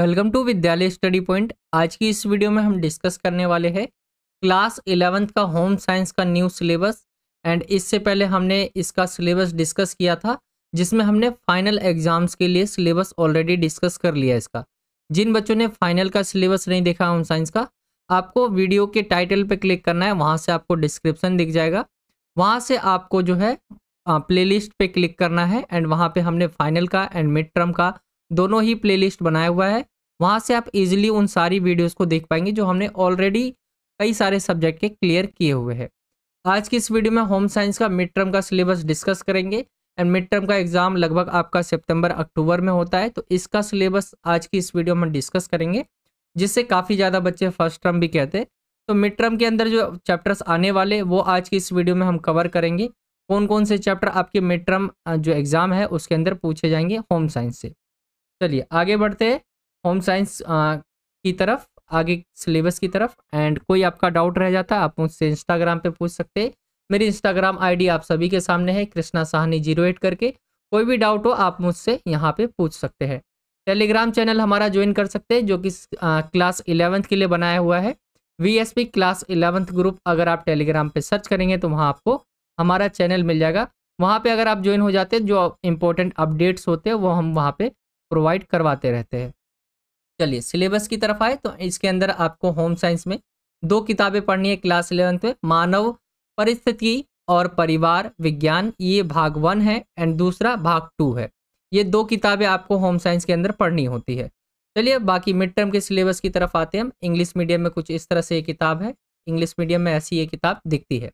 welcome to Vidyalaya Study Point आज की इस वीडियो में हम डिस्कस करने वाले हैं क्लास इलेवेंथ का होम साइंस का न्यू सिलेबस एंड इससे पहले हमने इसका सिलेबस डिस्कस किया था जिसमें हमने फाइनल एग्जाम्स के लिए सिलेबस ऑलरेडी डिस्कस कर लिया इसका जिन बच्चों ने फाइनल का सिलेबस नहीं देखा होम साइंस का आपको वीडियो के टाइटल पर क्लिक करना है वहाँ से आपको डिस्क्रिप्सन दिख जाएगा वहाँ से आपको जो है प्ले पे क्लिक करना है एंड वहाँ पे हमने फाइनल का एंड मिड टर्म का दोनों ही प्लेलिस्ट बनाया हुआ है वहाँ से आप इजीली उन सारी वीडियोस को देख पाएंगे जो हमने ऑलरेडी कई सारे सब्जेक्ट के क्लियर किए हुए हैं आज की इस वीडियो में होम साइंस का मिड टर्म का सिलेबस डिस्कस करेंगे एंड मिड टर्म का एग्ज़ाम लगभग आपका सितंबर अक्टूबर में होता है तो इसका सिलेबस आज की इस वीडियो में डिस्कस करेंगे जिससे काफ़ी ज़्यादा बच्चे फर्स्ट टर्म भी कहते हैं तो मिड टर्म के अंदर जो चैप्टर्स आने वाले वो आज की इस वीडियो में हम कवर करेंगे कौन कौन से चैप्टर आपके मिड टर्म जो एग्ज़ाम है उसके अंदर पूछे जाएंगे होम साइंस से चलिए आगे बढ़ते हैं होम साइंस की तरफ आगे सिलेबस की तरफ एंड कोई आपका डाउट रह जाता है आप मुझसे इंस्टाग्राम पे पूछ सकते हैं मेरी इंस्टाग्राम आईडी आप सभी के सामने है कृष्णा साहनी जीरो एट करके कोई भी डाउट हो आप मुझसे यहाँ पे पूछ सकते हैं टेलीग्राम चैनल हमारा ज्वाइन कर सकते हैं जो कि क्लास इलेवंथ के लिए बनाया हुआ है वी क्लास इलेवंथ ग्रुप अगर आप टेलीग्राम पर सर्च करेंगे तो वहाँ आपको हमारा चैनल मिल जाएगा वहाँ पर अगर आप ज्वाइन हो जाते हैं जो इंपॉर्टेंट अपडेट्स होते हैं वो हम वहाँ पर प्रोवाइड करवाते रहते हैं चलिए सिलेबस की तरफ आए तो इसके अंदर आपको होम साइंस में दो किताबें पढ़नी है क्लास इलेवेंथ में मानव परिस्थिति और परिवार विज्ञान ये भाग वन है एंड दूसरा भाग टू है ये दो किताबें आपको होम साइंस के अंदर पढ़नी होती है चलिए बाकी मिड टर्म के सिलेबस की तरफ आते हैं हम इंग्लिश मीडियम में कुछ इस तरह से ये किताब है इंग्लिश मीडियम में ऐसी ये किताब दिखती है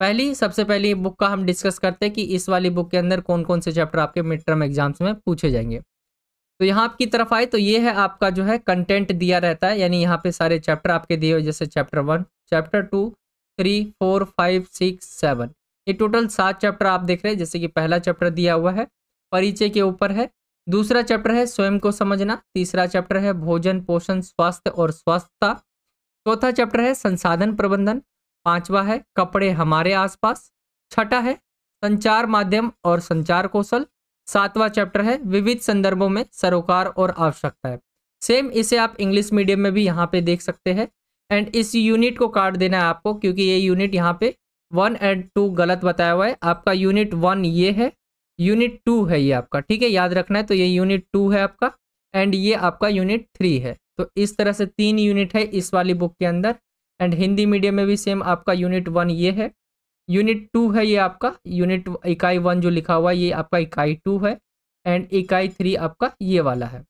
पहली सबसे पहली बुक का हम डिस्कस करते हैं कि इस वाली बुक के अंदर कौन कौन से चैप्टर आपके मिड टर्म एग्जाम्स में पूछे जाएंगे तो यहाँ आपकी तरफ आए तो ये है आपका जो है कंटेंट दिया रहता है यानी यहाँ पे सारे चैप्टर आपके दिए हुए जैसे chapter one chapter two three four five six seven ये टोटल सात चैप्टर आप देख रहे हैं जैसे कि पहला चैप्टर दिया हुआ है परिचय के ऊपर है दूसरा चैप्टर है स्वयं को समझना तीसरा चैप्टर है भोजन पोषण स्वास्थ्य और स्वास्थ्यता चौथा चैप्टर है संसाधन प्रबंधन पांचवा है कपड़े हमारे आसपास छठा है संचार माध्यम और संचार कौशल सातवां चैप्टर है विविध संदर्भों में सरोकार और आवश्यकता है सेम इसे आप इंग्लिश मीडियम में भी यहाँ पे देख सकते हैं एंड इस यूनिट को काट देना है आपको क्योंकि ये यूनिट यहाँ पे वन एंड टू गलत बताया हुआ है आपका यूनिट वन ये है यूनिट टू है ये आपका ठीक है याद रखना है तो ये यूनिट टू है आपका एंड ये आपका यूनिट थ्री है तो इस तरह से तीन यूनिट है इस वाली बुक के अंदर एंड हिंदी मीडियम में भी सेम आपका यूनिट वन ये है यूनिट टू है ये आपका यूनिट इकाई वन जो लिखा हुआ है ये आपका इकाई टू है एंड इकाई थ्री आपका ये वाला है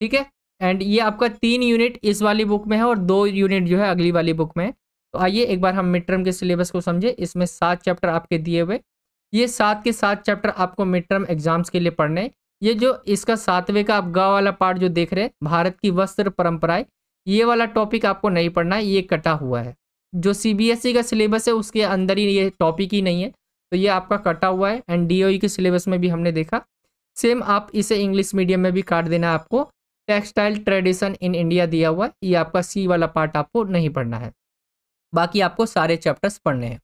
ठीक है एंड ये आपका तीन यूनिट इस वाली बुक में है और दो यूनिट जो है अगली वाली बुक में है तो आइए एक बार हम मिड टर्म के सिलेबस को समझे इसमें सात चैप्टर आपके दिए हुए ये सात के सात चैप्टर आपको मिड टर्म एग्जाम्स के लिए पढ़ने ये जो इसका सातवें का आप गा वाला पार्ट जो देख रहे हैं भारत की वस्त्र परंपराएं ये वाला टॉपिक आपको नहीं पढ़ना है ये कटा हुआ है जो सी e का सिलेबस है उसके अंदर ही ये टॉपिक ही नहीं है तो ये आपका कटा हुआ है एंड डी e के सिलेबस में भी हमने देखा सेम आप इसे इंग्लिश मीडियम में भी काट देना आपको टेक्सटाइल ट्रेडिशन इन इंडिया दिया हुआ है ये आपका सी वाला पार्ट आपको नहीं पढ़ना है बाकी आपको सारे चैप्टर्स पढ़ने हैं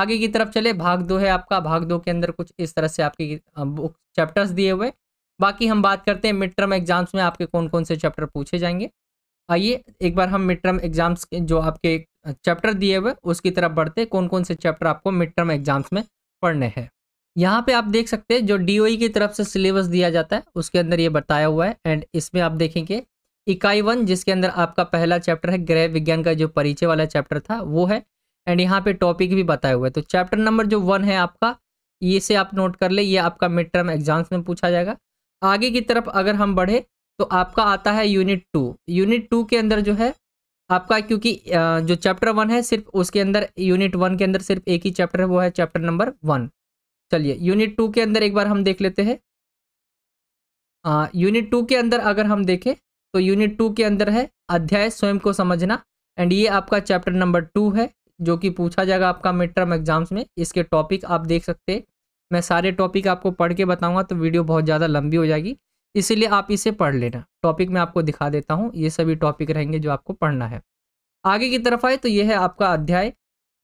आगे की तरफ चले भाग दो है आपका भाग दो के अंदर कुछ इस तरह से आपके चैप्टर्स दिए हुए बाकी हम बात करते हैं मिड टर्म एग्जाम्स में आपके कौन कौन से चैप्टर पूछे जाएंगे आइए एक बार हम मिड टर्म एग्जाम्स के जो आपके चैप्टर दिए हुए उसकी तरफ बढ़ते कौन कौन से चैप्टर आपको मिड टर्म एग्जाम्स में पढ़ने हैं यहाँ पे आप देख सकते हैं जो डी e की तरफ से सिलेबस दिया जाता है उसके अंदर ये बताया हुआ है एंड इसमें आप देखेंगे इकाई वन जिसके अंदर आपका पहला चैप्टर है ग्रह विज्ञान का जो परिचय वाला चैप्टर था वो है एंड यहाँ पे टॉपिक भी बताया हुआ है तो चैप्टर नंबर जो वन है आपका ये से आप नोट कर ले ये आपका मिड टर्म एग्जाम्स में पूछा जाएगा आगे की तरफ अगर हम बढ़े तो आपका आता है यूनिट टू यूनिट टू के अंदर जो है आपका क्योंकि जो चैप्टर वन है सिर्फ उसके अंदर यूनिट वन के अंदर सिर्फ एक ही चैप्टर है वो है चैप्टर नंबर वन चलिए यूनिट टू के अंदर एक बार हम देख लेते हैं यूनिट टू के अंदर अगर हम देखें तो यूनिट टू के अंदर है अध्याय स्वयं को समझना एंड ये आपका चैप्टर नंबर टू है जो कि पूछा जाएगा आपका मिड टर्म एग्जाम्स में इसके टॉपिक आप देख सकते हैं मैं सारे टॉपिक आपको पढ़ के बताऊंगा तो वीडियो बहुत ज़्यादा लंबी हो जाएगी इसीलिए आप इसे पढ़ लेना टॉपिक मैं आपको दिखा देता हूँ ये सभी टॉपिक रहेंगे जो आपको पढ़ना है आगे की तरफ आए तो ये है आपका अध्याय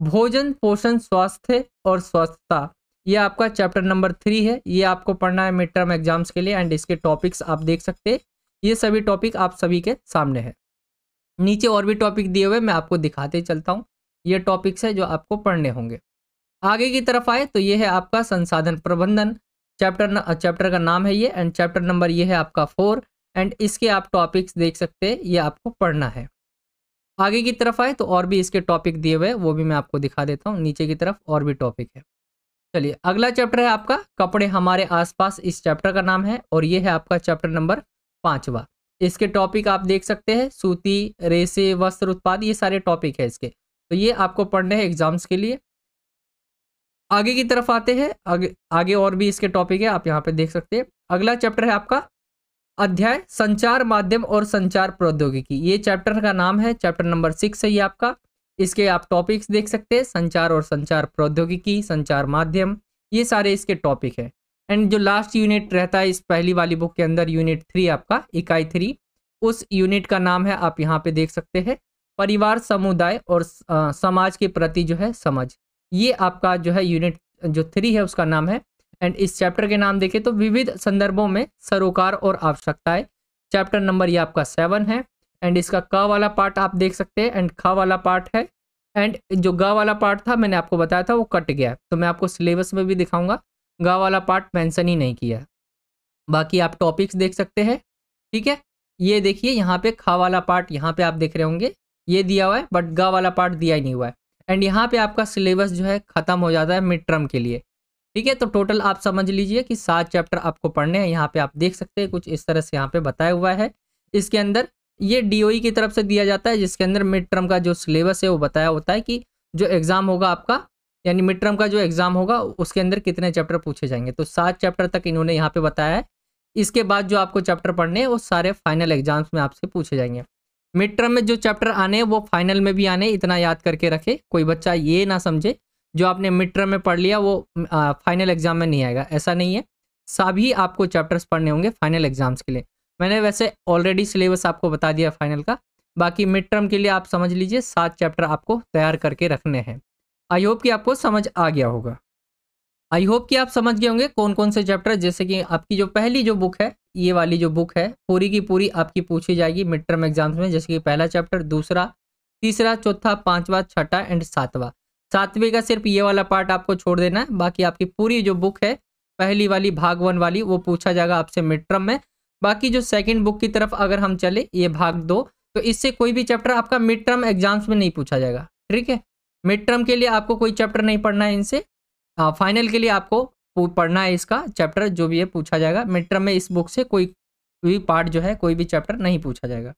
भोजन पोषण स्वास्थ्य और स्वस्थता ये आपका चैप्टर नंबर थ्री है ये आपको पढ़ना है मिड टर्म एग्जाम्स के लिए एंड इसके टॉपिक्स आप देख सकते हैं ये सभी टॉपिक आप सभी के सामने है नीचे और भी टॉपिक दिए हुए मैं आपको दिखाते चलता हूँ ये टॉपिक्स है जो आपको पढ़ने होंगे आगे की तरफ आए तो ये है आपका संसाधन प्रबंधन चैप्टर चैप्टर का नाम है ये एंड चैप्टर नंबर ये है आपका फोर एंड इसके आप टॉपिक्स देख सकते हैं ये आपको पढ़ना है आगे की तरफ आए तो और भी इसके टॉपिक दिए हुए वो भी मैं आपको दिखा देता हूँ नीचे की तरफ और भी टॉपिक है चलिए अगला चैप्टर है आपका कपड़े हमारे आसपास इस चैप्टर का नाम है और ये है आपका चैप्टर नंबर पाँचवा इसके टॉपिक आप देख सकते हैं सूती रेसे वस्त्र उत्पाद ये सारे टॉपिक है इसके तो ये आपको पढ़ने हैं एग्जाम्स के लिए आगे की तरफ आते हैं आगे आगे और भी इसके टॉपिक है आप यहाँ पे देख सकते हैं अगला चैप्टर है आपका अध्याय संचार माध्यम और संचार प्रौद्योगिकी ये चैप्टर का नाम है चैप्टर नंबर सिक्स है ये आपका इसके आप टॉपिक्स देख सकते हैं संचार और संचार प्रौद्योगिकी संचार माध्यम ये सारे इसके टॉपिक है एंड जो लास्ट यूनिट रहता है इस पहली वाली बुक के अंदर यूनिट थ्री आपका इकाई थ्री उस यूनिट का नाम है आप यहाँ पे देख सकते हैं परिवार समुदाय और समाज के प्रति जो है समझ ये आपका जो है यूनिट जो थ्री है उसका नाम है एंड इस चैप्टर के नाम देखें तो विविध संदर्भों में सरोकार और आवश्यकताएं चैप्टर नंबर ये आपका सेवन है एंड इसका क वाला पार्ट आप देख सकते हैं एंड ख वाला पार्ट है एंड जो गा वाला पार्ट था मैंने आपको बताया था वो कट गया तो मैं आपको सिलेबस में भी दिखाऊंगा गा वाला पार्ट मैंसन ही नहीं किया बाकी आप टॉपिक्स देख सकते हैं ठीक है ये देखिए यहाँ पे खा वाला पार्ट यहाँ पे आप देख रहे होंगे ये दिया हुआ है बट गा वाला पार्ट दिया ही नहीं हुआ है एंड यहाँ पे आपका सिलेबस जो है ख़त्म हो जाता है मिड टर्म के लिए ठीक है तो टोटल आप समझ लीजिए कि सात चैप्टर आपको पढ़ने हैं यहाँ पे आप देख सकते हैं कुछ इस तरह से यहाँ पे बताया हुआ है इसके अंदर ये डी e की तरफ से दिया जाता है जिसके अंदर मिड टर्म का जो सिलेबस है वो बताया होता है कि जो एग्ज़ाम होगा आपका यानी मिड टर्म का जो एग्ज़ाम होगा उसके अंदर कितने चैप्टर पूछे जाएंगे तो सात चैप्टर तक इन्होंने यहाँ पे बताया है इसके बाद जो आपको चैप्टर पढ़ने हैं वो सारे फाइनल एग्ज़ाम्स में आपसे पूछे जाएंगे मिड टर्म में जो चैप्टर आने वो फाइनल में भी आने इतना याद करके रखे कोई बच्चा ये ना समझे जो आपने मिड टर्म में पढ़ लिया वो फाइनल एग्जाम में नहीं आएगा ऐसा नहीं है सभी आपको चैप्टर्स पढ़ने होंगे फाइनल एग्जाम्स के लिए मैंने वैसे ऑलरेडी सिलेबस आपको बता दिया फाइनल का बाकी मिड टर्म के लिए आप समझ लीजिए सात चैप्टर आपको तैयार करके रखने हैं आई होप कि आपको समझ आ गया होगा आई होप कि आप समझ गए होंगे कौन कौन से चैप्टर जैसे कि आपकी जो पहली जो बुक है ये वाली जो बुक है पूरी की पूरी आपकी पूछी जाएगी मिड टर्म एग्जाम्स में जैसे कि पहला चैप्टर दूसरा तीसरा चौथा पांचवा छठा एंड सातवा सातवें का सिर्फ ये वाला पार्ट आपको छोड़ देना है बाकी आपकी पूरी जो बुक है पहली वाली भाग वन वाली वो पूछा जाएगा आपसे मिड टर्म में बाकी जो सेकेंड बुक की तरफ अगर हम चले ये भाग दो तो इससे कोई भी चैप्टर आपका मिड टर्म एग्जाम्स में नहीं पूछा जाएगा ठीक है मिड टर्म के लिए आपको कोई चैप्टर नहीं पढ़ना है इनसे हाँ फाइनल के लिए आपको पढ़ना है इसका चैप्टर जो भी है पूछा जाएगा मिड टर्म में इस बुक से कोई भी पार्ट जो है कोई भी चैप्टर नहीं पूछा जाएगा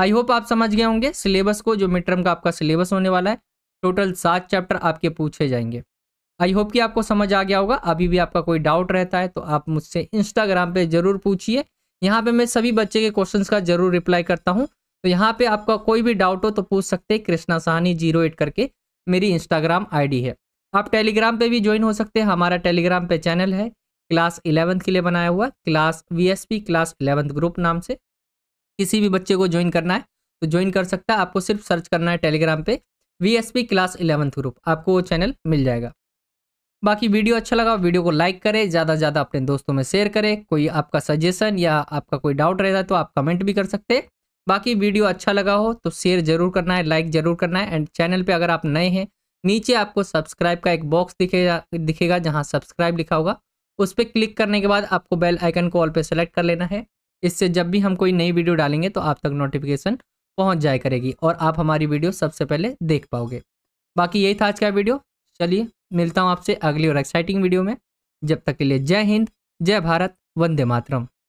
आई होप आप समझ गए होंगे सिलेबस को जो मिड टर्म का आपका सिलेबस होने वाला है टोटल सात चैप्टर आपके पूछे जाएंगे आई होप कि आपको समझ आ गया होगा अभी भी आपका कोई डाउट रहता है तो आप मुझसे इंस्टाग्राम पे ज़रूर पूछिए यहाँ पे मैं सभी बच्चे के क्वेश्चंस का जरूर रिप्लाई करता हूँ तो यहाँ पे आपका कोई भी डाउट हो तो पूछ सकते हैं कृष्णा साहनी जीरो एट करके मेरी इंस्टाग्राम आईडी है आप टेलीग्राम पे भी ज्वाइन हो सकते हैं हमारा टेलीग्राम पे चैनल है क्लास इलेवंथ के लिए बनाया हुआ class VSP class eleventh group नाम से किसी भी बच्चे को ज्वाइन करना है तो ज्वाइन कर सकता है आपको सिर्फ सर्च करना है टेलीग्राम पे वीएसपी क्लास इलेवंथ ग्रुप आपको वो चैनल मिल जाएगा बाकी वीडियो अच्छा लगा वीडियो को लाइक करें ज़्यादा से ज़्यादा अपने दोस्तों में शेयर करें कोई आपका सजेशन या आपका कोई डाउट रहता है तो आप कमेंट भी कर सकते हैं बाकी वीडियो अच्छा लगा हो तो शेयर जरूर करना है लाइक जरूर करना है एंड चैनल पे अगर आप नए हैं नीचे आपको सब्सक्राइब का एक बॉक्स दिखेगा दिखेगा जहाँ सब्सक्राइब लिखा होगा उस पर क्लिक करने के बाद आपको बेल आइकन को ऑल पे सेलेक्ट कर लेना है इससे जब भी हम कोई नई वीडियो डालेंगे तो आप तक नोटिफिकेशन पहुँच जाए करेगी और आप हमारी वीडियो सबसे पहले देख पाओगे बाकी यही था आज का वीडियो चलिए मिलता हूँ आपसे अगली और एक्साइटिंग वीडियो में जब तक के लिए जय हिंद जय भारत वंदे मातरम